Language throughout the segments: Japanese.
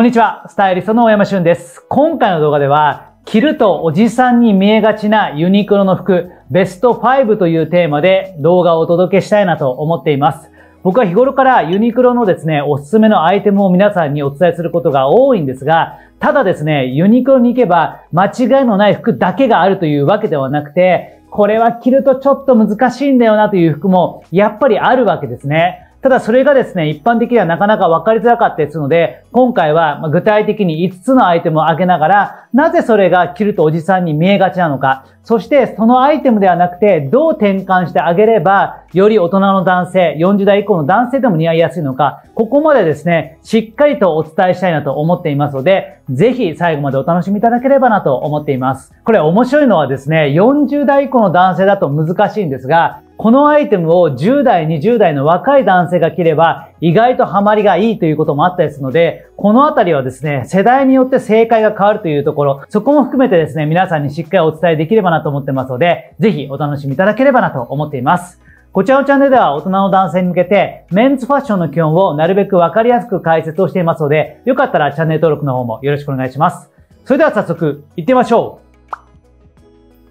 こんにちは、スタイリストの大山俊です。今回の動画では、着るとおじさんに見えがちなユニクロの服、ベスト5というテーマで動画をお届けしたいなと思っています。僕は日頃からユニクロのですね、おすすめのアイテムを皆さんにお伝えすることが多いんですが、ただですね、ユニクロに行けば間違いのない服だけがあるというわけではなくて、これは着るとちょっと難しいんだよなという服もやっぱりあるわけですね。ただそれがですね、一般的にはなかなか分かりづらかったですので、今回は具体的に5つのアイテムを挙げながら、なぜそれがキルトおじさんに見えがちなのか、そしてそのアイテムではなくて、どう転換してあげれば、より大人の男性、40代以降の男性でも似合いやすいのか、ここまでですね、しっかりとお伝えしたいなと思っていますので、ぜひ最後までお楽しみいただければなと思っています。これ面白いのはですね、40代以降の男性だと難しいんですが、このアイテムを10代、20代の若い男性が着れば意外とハマりがいいということもあったりするので、このあたりはですね、世代によって正解が変わるというところ、そこも含めてですね、皆さんにしっかりお伝えできればなと思ってますので、ぜひお楽しみいただければなと思っています。こちらのチャンネルでは大人の男性に向けてメンズファッションの基本をなるべくわかりやすく解説をしていますので、よかったらチャンネル登録の方もよろしくお願いします。それでは早速行ってみましょう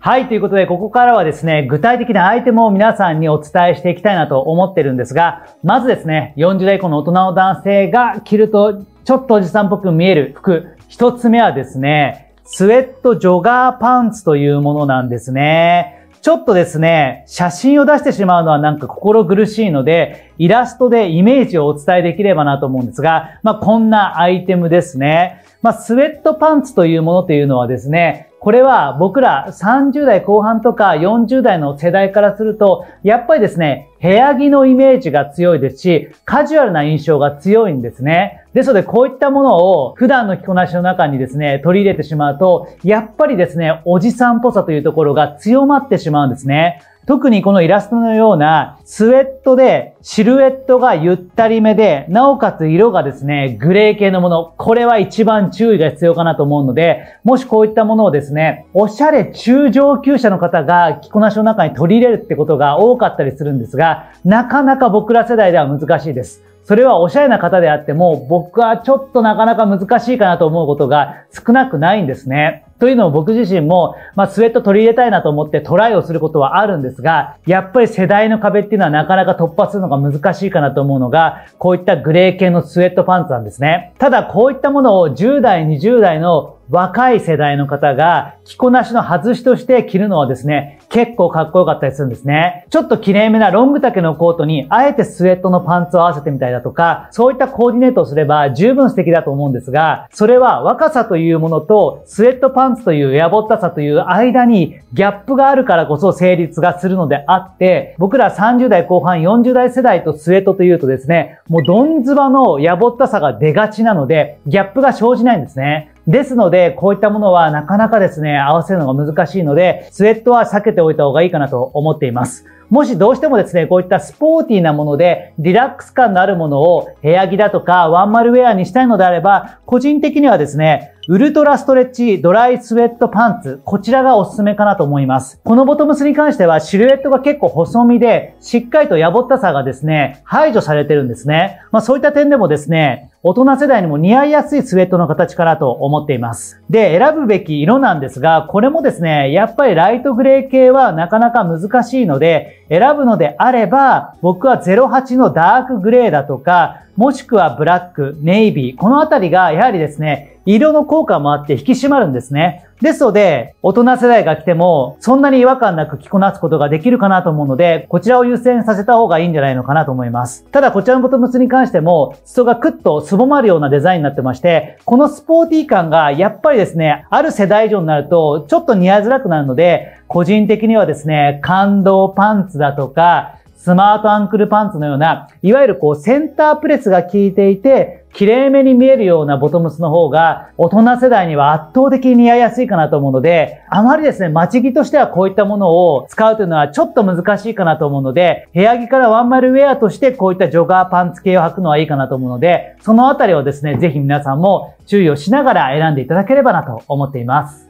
はい、ということで、ここからはですね、具体的なアイテムを皆さんにお伝えしていきたいなと思ってるんですが、まずですね、40代以降の大人の男性が着ると、ちょっとおじさんっぽく見える服、一つ目はですね、スウェットジョガーパンツというものなんですね。ちょっとですね、写真を出してしまうのはなんか心苦しいので、イラストでイメージをお伝えできればなと思うんですが、まあこんなアイテムですね。まあスウェットパンツというものというのはですね、これは僕ら30代後半とか40代の世代からすると、やっぱりですね、部屋着のイメージが強いですし、カジュアルな印象が強いんですね。ですので、こういったものを普段の着こなしの中にですね、取り入れてしまうと、やっぱりですね、おじさんっぽさというところが強まってしまうんですね。特にこのイラストのようなスウェットでシルエットがゆったりめで、なおかつ色がですね、グレー系のもの、これは一番注意が必要かなと思うので、もしこういったものをですね、おしゃれ中上級者の方が着こなしの中に取り入れるってことが多かったりするんですが、なかなか僕ら世代では難しいです。それはおしゃれな方であっても、僕はちょっとなかなか難しいかなと思うことが少なくないんですね。というのも僕自身も、まあ、スウェット取り入れたいなと思ってトライをすることはあるんですが、やっぱり世代の壁っていうのはなかなか突破するのが難しいかなと思うのが、こういったグレー系のスウェットパンツなんですね。ただ、こういったものを10代、20代の若い世代の方が着こなしの外しとして着るのはですね、結構かっこよかったりするんですね。ちょっと綺麗めなロング丈のコートに、あえてスウェットのパンツを合わせてみたりだとか、そういったコーディネートをすれば十分素敵だと思うんですが、それは若さというものと、スウェットパンツというやぼったさという間にギャップがあるからこそ成立がするのであって、僕ら30代後半40代世代とスウェットというとですね、もうドンズバのやぼったさが出がちなので、ギャップが生じないんですね。ですので、こういったものはなかなかですね、合わせるのが難しいので、スウェットは避けておいた方がいいかなと思っています。もしどうしてもですね、こういったスポーティーなもので、リラックス感のあるものを部屋着だとかワンマルウェアにしたいのであれば、個人的にはですね、ウルトラストレッチドライスウェットパンツ、こちらがおすすめかなと思います。このボトムスに関してはシルエットが結構細身で、しっかりとやぼったさがですね、排除されてるんですね。まあそういった点でもですね、大人世代にも似合いやすいスウェットの形かなと思っています。で、選ぶべき色なんですが、これもですね、やっぱりライトグレー系はなかなか難しいので、選ぶのであれば、僕は08のダークグレーだとか、もしくはブラック、ネイビー、このあたりがやはりですね、色の効果もあって引き締まるんですね。ですので、大人世代が来ても、そんなに違和感なく着こなすことができるかなと思うので、こちらを優先させた方がいいんじゃないのかなと思います。ただ、こちらのボトムスに関しても、裾がクッとすぼまるようなデザインになってまして、このスポーティー感が、やっぱりですね、ある世代以上になると、ちょっと似合いづらくなるので、個人的にはですね、感動パンツだとか、スマートアンクルパンツのような、いわゆるこうセンタープレスが効いていて、綺麗めに見えるようなボトムスの方が、大人世代には圧倒的に似合いやすいかなと思うので、あまりですね、待ち着としてはこういったものを使うというのはちょっと難しいかなと思うので、部屋着からワンマルウェアとしてこういったジョガーパンツ系を履くのはいいかなと思うので、そのあたりをですね、ぜひ皆さんも注意をしながら選んでいただければなと思っています。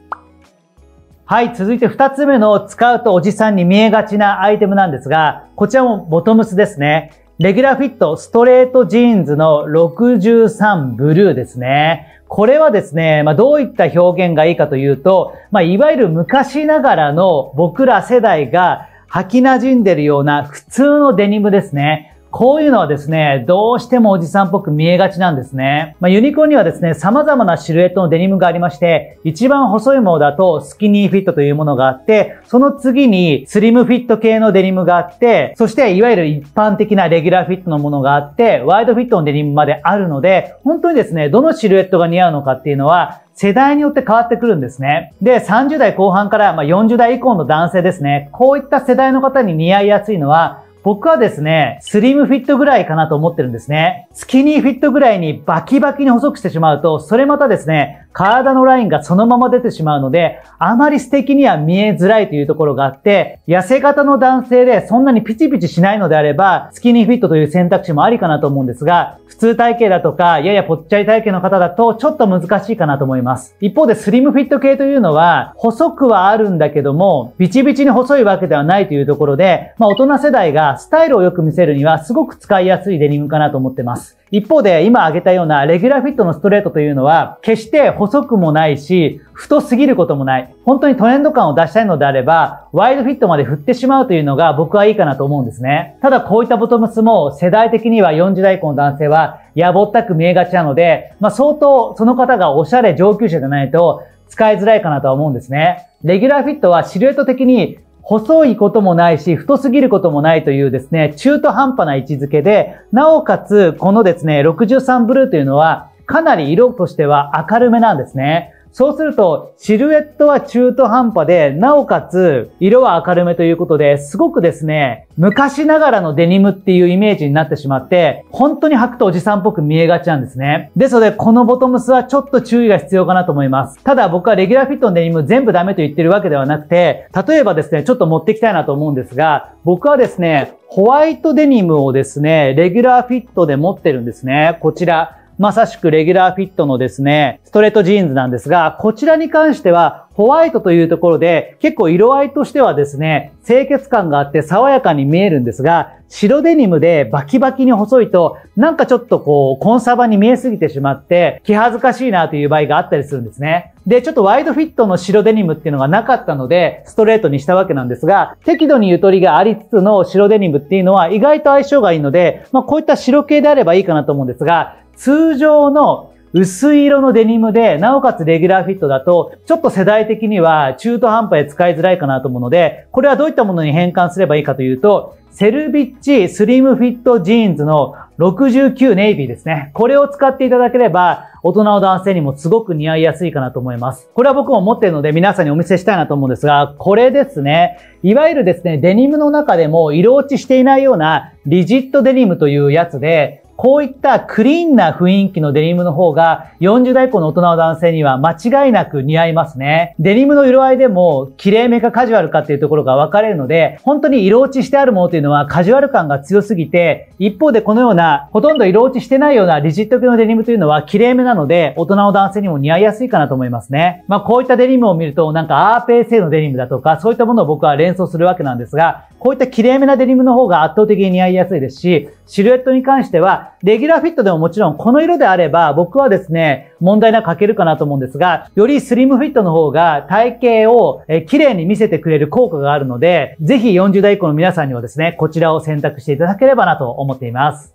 はい、続いて2つ目の使うとおじさんに見えがちなアイテムなんですが、こちらもボトムスですね。レギュラーフィットストレートジーンズの63ブルーですね。これはですね、まあ、どういった表現がいいかというと、まあ、いわゆる昔ながらの僕ら世代が履き馴染んでるような普通のデニムですね。こういうのはですね、どうしてもおじさんっぽく見えがちなんですね。まあ、ユニコーンにはですね、様々なシルエットのデニムがありまして、一番細いものだとスキニーフィットというものがあって、その次にスリムフィット系のデニムがあって、そしていわゆる一般的なレギュラーフィットのものがあって、ワイドフィットのデニムまであるので、本当にですね、どのシルエットが似合うのかっていうのは、世代によって変わってくるんですね。で、30代後半から、ま40代以降の男性ですね。こういった世代の方に似合いやすいのは、僕はですね、スリムフィットぐらいかなと思ってるんですね。スキニーフィットぐらいにバキバキに細くしてしまうと、それまたですね、体のラインがそのまま出てしまうので、あまり素敵には見えづらいというところがあって、痩せ型の男性でそんなにピチピチしないのであれば、スキニーフィットという選択肢もありかなと思うんですが、普通体型だとか、ややぽっちゃり体型の方だと、ちょっと難しいかなと思います。一方で、スリムフィット系というのは、細くはあるんだけども、ビチビチに細いわけではないというところで、まあ、大人世代がスタイルをよく見せるには、すごく使いやすいデニムかなと思ってます。一方で今挙げたようなレギュラーフィットのストレートというのは決して細くもないし太すぎることもない。本当にトレンド感を出したいのであればワイドフィットまで振ってしまうというのが僕はいいかなと思うんですね。ただこういったボトムスも世代的には40代以降の男性はやぼったく見えがちなので、まあ、相当その方がおしゃれ上級者じゃないと使いづらいかなとは思うんですね。レギュラーフィットはシルエット的に細いこともないし、太すぎることもないというですね、中途半端な位置づけで、なおかつ、このですね、63ブルーというのは、かなり色としては明るめなんですね。そうすると、シルエットは中途半端で、なおかつ、色は明るめということで、すごくですね、昔ながらのデニムっていうイメージになってしまって、本当に履くとおじさんっぽく見えがちなんですね。ですので、このボトムスはちょっと注意が必要かなと思います。ただ僕はレギュラーフィットのデニム全部ダメと言ってるわけではなくて、例えばですね、ちょっと持ってきたいなと思うんですが、僕はですね、ホワイトデニムをですね、レギュラーフィットで持ってるんですね。こちら。まさしくレギュラーフィットのですね、ストレートジーンズなんですが、こちらに関してはホワイトというところで結構色合いとしてはですね、清潔感があって爽やかに見えるんですが、白デニムでバキバキに細いと、なんかちょっとこう、コンサバに見えすぎてしまって、気恥ずかしいなという場合があったりするんですね。で、ちょっとワイドフィットの白デニムっていうのがなかったので、ストレートにしたわけなんですが、適度にゆとりがありつつの白デニムっていうのは意外と相性がいいので、まあこういった白系であればいいかなと思うんですが、通常の薄い色のデニムで、なおかつレギュラーフィットだと、ちょっと世代的には中途半端で使いづらいかなと思うので、これはどういったものに変換すればいいかというと、セルビッチスリムフィットジーンズの69ネイビーですね。これを使っていただければ、大人の男性にもすごく似合いやすいかなと思います。これは僕も持っているので皆さんにお見せしたいなと思うんですが、これですね。いわゆるですね、デニムの中でも色落ちしていないようなリジットデニムというやつで、こういったクリーンな雰囲気のデニムの方が40代以降の大人の男性には間違いなく似合いますね。デニムの色合いでも綺麗めかカジュアルかっていうところが分かれるので、本当に色落ちしてあるものというのはカジュアル感が強すぎて、一方でこのようなほとんど色落ちしてないようなリジット系のデニムというのは綺麗めなので、大人の男性にも似合いやすいかなと思いますね。まあこういったデニムを見るとなんかアーペー製のデニムだとか、そういったものを僕は連想するわけなんですが、こういった綺麗めなデニムの方が圧倒的に似合いやすいですし、シルエットに関しては、レギュラーフィットでももちろんこの色であれば、僕はですね、問題なく履けるかなと思うんですが、よりスリムフィットの方が体型を綺麗に見せてくれる効果があるので、ぜひ40代以降の皆さんにはですね、こちらを選択していただければなと思っています。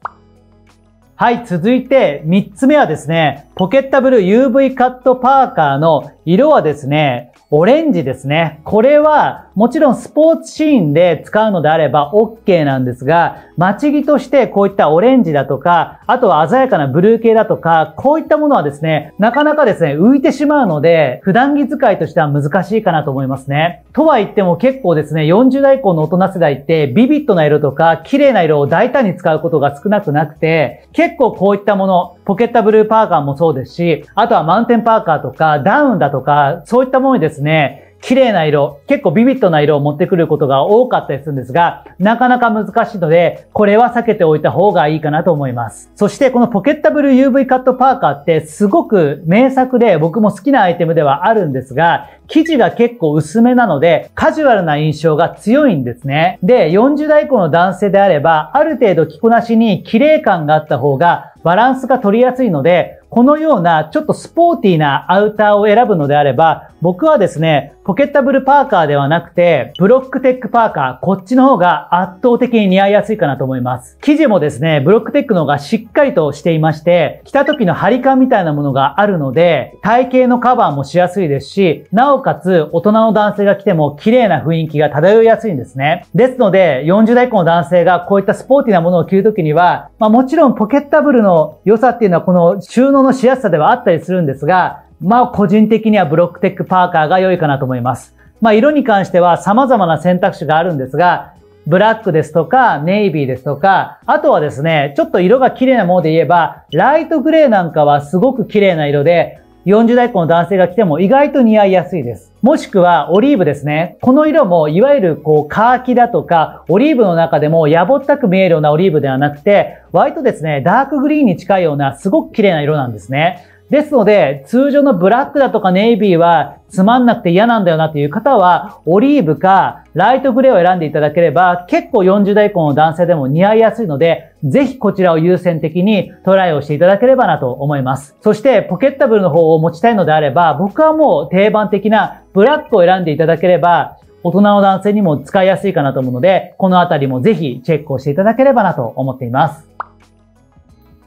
はい、続いて3つ目はですね、ポケッタブル UV カットパーカーの色はですね、オレンジですね。これはもちろんスポーツシーンで使うのであれば OK なんですが、待ち着としてこういったオレンジだとか、あとは鮮やかなブルー系だとか、こういったものはですね、なかなかですね、浮いてしまうので、普段着使いとしては難しいかなと思いますね。とは言っても結構ですね、40代以降の大人世代ってビビッドな色とか綺麗な色を大胆に使うことが少なくなくて、結構こういったもの、ポケットブルーパーカーもそうですし、あとはマウンテンパーカーとかダウンだとか、そういったものにですね、綺麗な色、結構ビビッドな色を持ってくることが多かったりするんですが、なかなか難しいので、これは避けておいた方がいいかなと思います。そしてこのポケッタブル UV カットパーカーってすごく名作で僕も好きなアイテムではあるんですが、生地が結構薄めなので、カジュアルな印象が強いんですね。で、40代以降の男性であれば、ある程度着こなしに綺麗感があった方が、バランスが取りやすいので、このようなちょっとスポーティーなアウターを選ぶのであれば、僕はですね、ポケッタブルパーカーではなくて、ブロックテックパーカー、こっちの方が圧倒的に似合いやすいかなと思います。生地もですね、ブロックテックの方がしっかりとしていまして、着た時の張り感みたいなものがあるので、体型のカバーもしやすいですし、なおかつ大人の男性が着ても綺麗な雰囲気が漂いやすいんですね。ですので、40代以降の男性がこういったスポーティーなものを着る時には、まあもちろんポケッタブルの良さっていうのはこの収納のしやすさではあったりするんですが、まあ個人的にはブロックテックパーカーが良いかなと思います。まあ色に関しては様々な選択肢があるんですが、ブラックですとか、ネイビーですとか、あとはですね、ちょっと色が綺麗なもので言えば、ライトグレーなんかはすごく綺麗な色で、40代以降の男性が着ても意外と似合いやすいです。もしくはオリーブですね。この色もいわゆるこうカーキだとかオリーブの中でもやぼったく見えるようなオリーブではなくて割とですね、ダークグリーンに近いようなすごく綺麗な色なんですね。ですので、通常のブラックだとかネイビーはつまんなくて嫌なんだよなという方は、オリーブかライトグレーを選んでいただければ、結構40代以降の男性でも似合いやすいので、ぜひこちらを優先的にトライをしていただければなと思います。そして、ポケッタブルの方を持ちたいのであれば、僕はもう定番的なブラックを選んでいただければ、大人の男性にも使いやすいかなと思うので、このあたりもぜひチェックをしていただければなと思っています。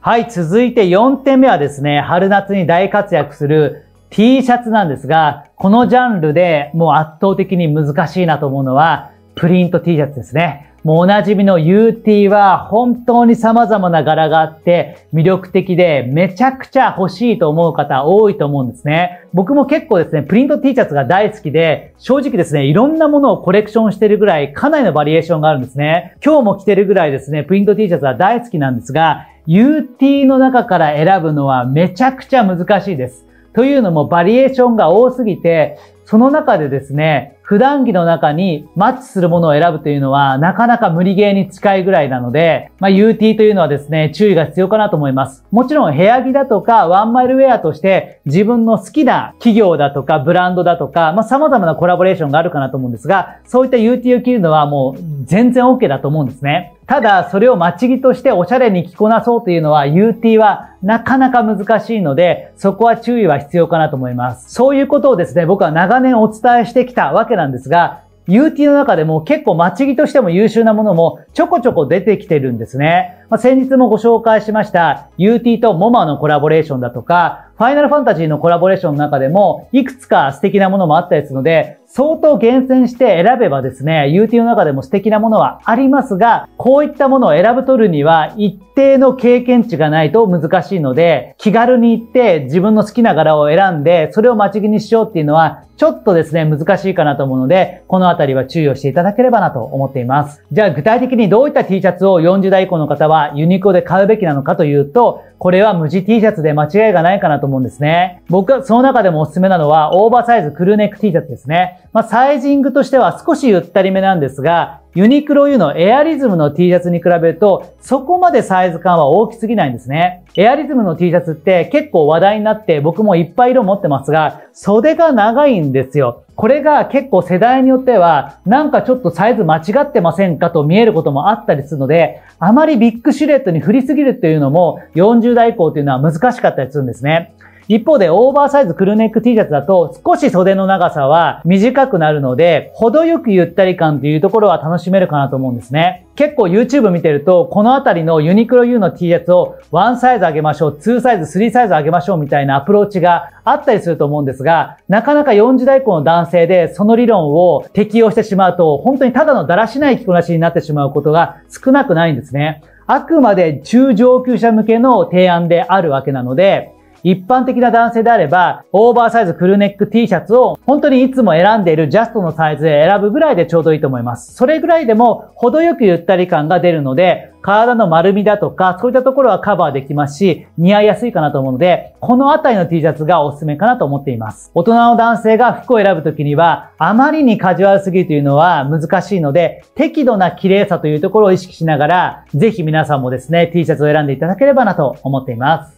はい、続いて4点目はですね、春夏に大活躍する T シャツなんですが、このジャンルでもう圧倒的に難しいなと思うのは、プリント T シャツですね。もうおなじみの UT は本当に様々な柄があって魅力的でめちゃくちゃ欲しいと思う方多いと思うんですね。僕も結構ですね、プリント T シャツが大好きで、正直ですね、いろんなものをコレクションしてるぐらいかなりのバリエーションがあるんですね。今日も着てるぐらいですね、プリント T シャツは大好きなんですが、UT の中から選ぶのはめちゃくちゃ難しいです。というのもバリエーションが多すぎて、その中でですね、普段着の中にマッチするものを選ぶというのはなかなか無理ゲーに近いぐらいなので、まあ、UT というのはですね、注意が必要かなと思います。もちろん部屋着だとかワンマイルウェアとして自分の好きな企業だとかブランドだとか、まあ、様々なコラボレーションがあるかなと思うんですが、そういった UT を着るのはもう全然 OK だと思うんですね。ただ、それを待ち着としておしゃれに着こなそうというのは UT はなかなか難しいので、そこは注意は必要かなと思います。そういうことをですね、僕は長年お伝えしてきたわけなんですが、UT の中でも結構待ち着としても優秀なものもちょこちょこ出てきてるんですね。まあ、先日もご紹介しました UT と MOMA のコラボレーションだとか、ファイナルファンタジーのコラボレーションの中でもいくつか素敵なものもあったりするので、相当厳選して選べばですね、UT の中でも素敵なものはありますが、こういったものを選ぶ取るには一定の経験値がないと難しいので、気軽に行って自分の好きな柄を選んで、それを待ち気にしようっていうのは、ちょっとですね、難しいかなと思うので、このあたりは注意をしていただければなと思っています。じゃあ具体的にどういった T シャツを40代以降の方はユニコで買うべきなのかというと、これは無地 T シャツで間違いがないかなと思うんですね。僕はその中でもおすすめなのは、オーバーサイズクルーネック T シャツですね。まあ、サイジングとしては少しゆったりめなんですが、ユニクロ U のエアリズムの T シャツに比べると、そこまでサイズ感は大きすぎないんですね。エアリズムの T シャツって結構話題になって僕もいっぱい色持ってますが、袖が長いんですよ。これが結構世代によっては、なんかちょっとサイズ間違ってませんかと見えることもあったりするので、あまりビッグシルエットに振りすぎるっていうのも40代以降っていうのは難しかったりするんですね。一方で、オーバーサイズクルーネック T シャツだと、少し袖の長さは短くなるので、程よくゆったり感というところは楽しめるかなと思うんですね。結構 YouTube 見てると、このあたりのユニクロ U の T シャツを1サイズ上げましょう、2サイズ、3サイズ上げましょうみたいなアプローチがあったりすると思うんですが、なかなか40代以降の男性でその理論を適用してしまうと、本当にただのだらしない着こなしになってしまうことが少なくないんですね。あくまで中上級者向けの提案であるわけなので、一般的な男性であれば、オーバーサイズクルーネック T シャツを本当にいつも選んでいるジャストのサイズで選ぶぐらいでちょうどいいと思います。それぐらいでも程よくゆったり感が出るので、体の丸みだとか、そういったところはカバーできますし、似合いやすいかなと思うので、このあたりの T シャツがおすすめかなと思っています。大人の男性が服を選ぶときには、あまりにカジュアルすぎるというのは難しいので、適度な綺麗さというところを意識しながら、ぜひ皆さんもですね、T シャツを選んでいただければなと思っています。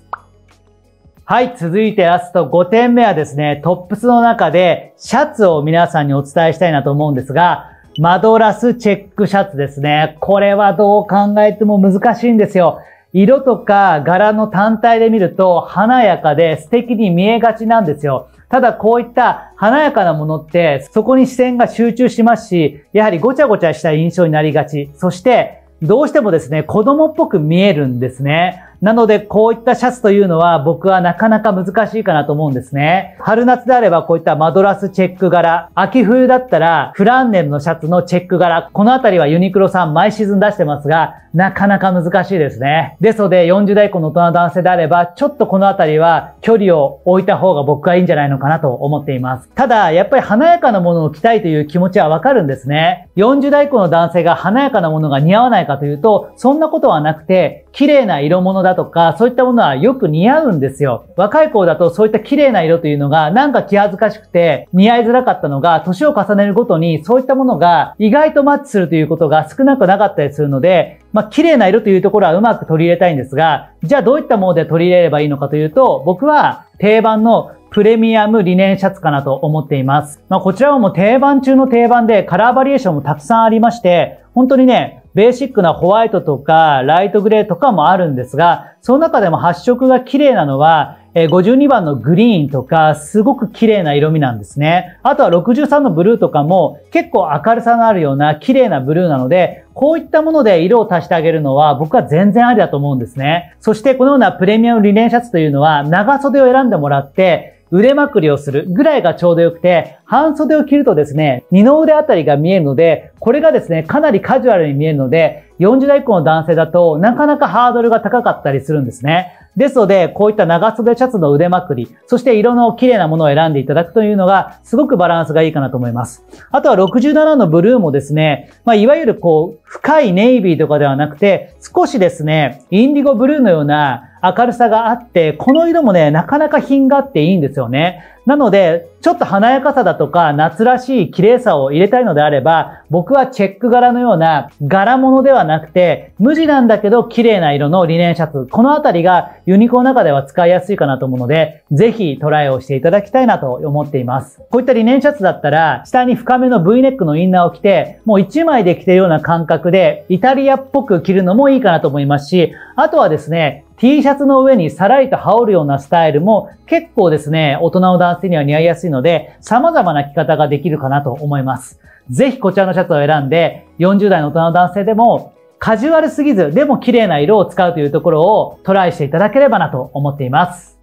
はい、続いてラスト5点目はですね、トップスの中でシャツを皆さんにお伝えしたいなと思うんですが、マドラスチェックシャツですね。これはどう考えても難しいんですよ。色とか柄の単体で見ると華やかで素敵に見えがちなんですよ。ただこういった華やかなものってそこに視線が集中しますし、やはりごちゃごちゃした印象になりがち。そしてどうしてもですね、子供っぽく見えるんですね。なので、こういったシャツというのは僕はなかなか難しいかなと思うんですね。春夏であればこういったマドラスチェック柄、秋冬だったらフランネルのシャツのチェック柄、このあたりはユニクロさん毎シーズン出してますが、なかなか難しいですね。ですので、40代以降の大人男性であれば、ちょっとこのあたりは距離を置いた方が僕はいいんじゃないのかなと思っています。ただ、やっぱり華やかなものを着たいという気持ちはわかるんですね。40代以降の男性が華やかなものが似合わないかというと、そんなことはなくて、綺麗な色物だだとか、そういったものはよく似合うんですよ。若い子だとそういった綺麗な色というのがなんか気恥ずかしくて似合いづらかったのが、年を重ねるごとにそういったものが意外とマッチするということが少なくなかったりするので、まあ、綺麗な色というところはうまく取り入れたいんですが、じゃあどういったもので取り入れればいいのかというと、僕は定番のプレミアムリネンシャツかなと思っています。まあ、こちらはもう定番中の定番でカラーバリエーションもたくさんありまして、本当にね、ベーシックなホワイトとかライトグレーとかもあるんですが、その中でも発色が綺麗なのは、52番のグリーンとか、すごく綺麗な色味なんですね。あとは63のブルーとかも、結構明るさのあるような綺麗なブルーなので、こういったもので色を足してあげるのは、僕は全然ありだと思うんですね。そしてこのようなプレミアムリネンシャツというのは、長袖を選んでもらって、腕まくりをするぐらいがちょうどよくて、半袖を着るとですね、二の腕あたりが見えるので、これがですね、かなりカジュアルに見えるので、40代以降の男性だとなかなかハードルが高かったりするんですね。ですので、こういった長袖シャツの腕まくり、そして色の綺麗なものを選んでいただくというのが、すごくバランスがいいかなと思います。あとは67のブルーもですね、まあ、いわゆるこう、深いネイビーとかではなくて、少しですね、インディゴブルーのような、明るさがあって、この色もね、なかなか品があっていいんですよね。なので、ちょっと華やかさだとか、夏らしい綺麗さを入れたいのであれば、僕はチェック柄のような柄物ではなくて、無地なんだけど綺麗な色のリネンシャツ。このあたりがユニコーの中では使いやすいかなと思うので、ぜひトライをしていただきたいなと思っています。こういったリネンシャツだったら、下に深めの V ネックのインナーを着て、もう1枚で着てるような感覚で、イタリアっぽく着るのもいいかなと思いますし、あとはですね、T シャツの上にさらりと羽織るようなスタイルも結構ですね、大人の男性には似合いやすいので、様々な着方ができるかなと思います。ぜひこちらのシャツを選んで、40代の大人の男性でも、カジュアルすぎず、でも綺麗な色を使うというところをトライしていただければなと思っています。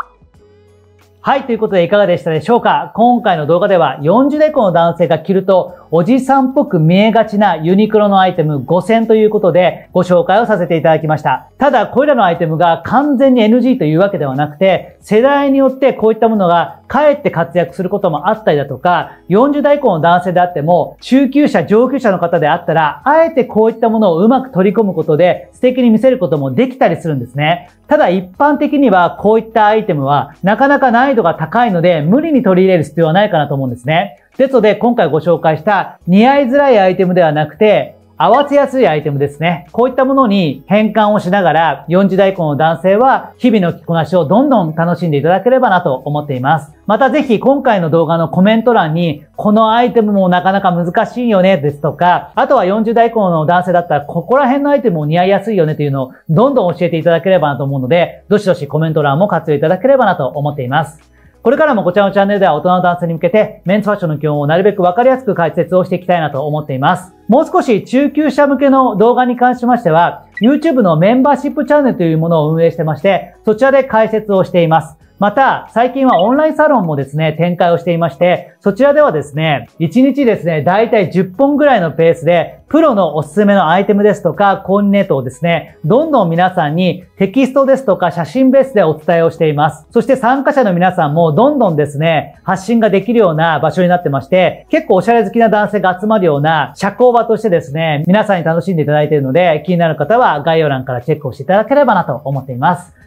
はい、ということでいかがでしたでしょうか今回の動画では40代以降の男性が着るとおじさんっぽく見えがちなユニクロのアイテム5選ということでご紹介をさせていただきました。ただ、これらのアイテムが完全に NG というわけではなくて、世代によってこういったものがかえって活躍することもあったりだとか、40代以降の男性であっても、中級者、上級者の方であったら、あえてこういったものをうまく取り込むことで素敵に見せることもできたりするんですね。ただ一般的にはこういったアイテムはなかなか難易度が高いので無理に取り入れる必要はないかなと思うんですね。ですので、今回ご紹介した似合いづらいアイテムではなくて、合わせやすいアイテムですね。こういったものに変換をしながら、40代以降の男性は日々の着こなしをどんどん楽しんでいただければなと思っています。またぜひ今回の動画のコメント欄に、このアイテムもなかなか難しいよねですとか、あとは40代以降の男性だったら、ここら辺のアイテムも似合いやすいよねというのをどんどん教えていただければなと思うので、どしどしコメント欄も活用いただければなと思っています。これからもこちらのチャンネルでは大人の男性に向けて、メンズファッションの基本をなるべくわかりやすく解説をしていきたいなと思っています。もう少し中級者向けの動画に関しましては、YouTube のメンバーシップチャンネルというものを運営してまして、そちらで解説をしています。また、最近はオンラインサロンもですね、展開をしていまして、そちらではですね、1日ですね、だいたい10本ぐらいのペースで、プロのおすすめのアイテムですとか、コーディネートをですね、どんどん皆さんにテキストですとか写真ベースでお伝えをしています。そして参加者の皆さんもどんどんですね、発信ができるような場所になってまして、結構おしゃれ好きな男性が集まるような社交場としてですね、皆さんに楽しんでいただいているので、気になる方は概要欄からチェックをしていただければなと思っています。